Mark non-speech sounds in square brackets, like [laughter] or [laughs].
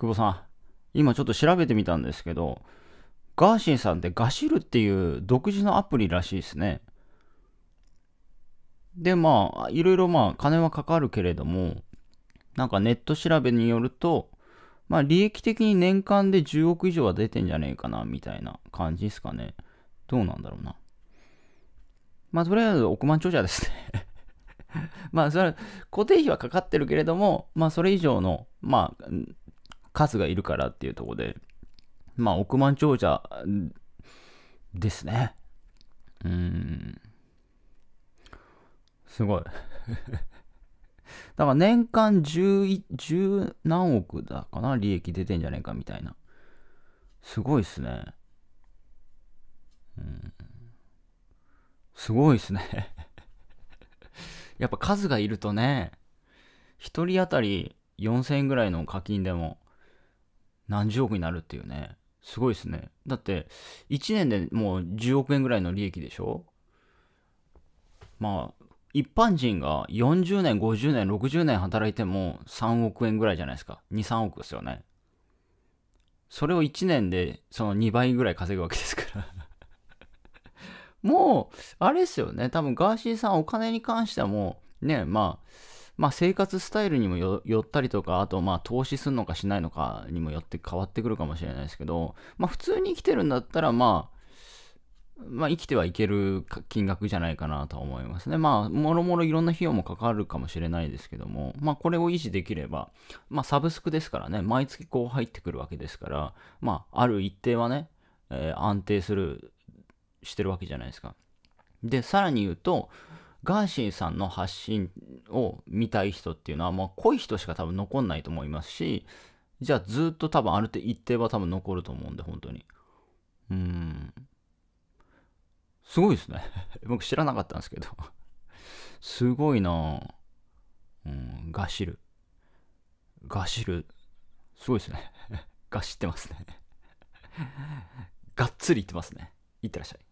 久保さん、今ちょっと調べてみたんですけど、ガーシーさんってガシルっていう独自のアプリらしいですね。で、まあ、いろいろまあ、金はかかるけれども、なんかネット調べによると、まあ、利益的に年間で10億以上は出てんじゃねえかな、みたいな感じですかね。どうなんだろうな。まあ、とりあえず億万長者ですね [laughs] まあ、それは固定費はかかってるけれども、まあ、それ以上の、まあ、数がいるからっていうとこで、まあ、億万長者ですね。うん。すごい [laughs] だから年間十何億だかな利益出てんじゃねえかみたいな。すごいっすね。うん。すごいっすね [laughs] やっぱ数がいるとね、1人当たり4000円ぐらいの課金でも何十億になるっていうね。すごいですね。だって、1年でもう10億円ぐらいの利益でしょまあ、一般人が40年、50年、60年働いても3億円ぐらいじゃないですか。2、3億ですよね。それを1年でその2倍ぐらい稼ぐわけですから [laughs] もう、あれですよね。多分ガーシーさんお金に関してはもう、ね、まあ、まあ、生活スタイルにもよったりとか、あとまあ投資するのかしないのかにもよって変わってくるかもしれないですけど、まあ、普通に生きてるんだったら、まあ、まあ、生きてはいける金額じゃないかなとは思いますね。まあ、もろもろいろんな費用もかかるかもしれないですけども、まあ、これを維持できれば、まあ、サブスクですからね、毎月こう入ってくるわけですから、まあ、ある一定はね、えー、安定する、してるわけじゃないですか。で、さらに言うと、ガーシーさんの発信を見たい人っていうのは、まあ、濃い人しか多分残んないと思いますし、じゃあずっと多分ある程度一定は多分残ると思うんで、本当に。うん。すごいですね。[laughs] 僕知らなかったんですけどすごいなうん、ガシル。ガシル。すごいですね。ガシってますねがっつりいってますね。い [laughs] ってらっしゃい。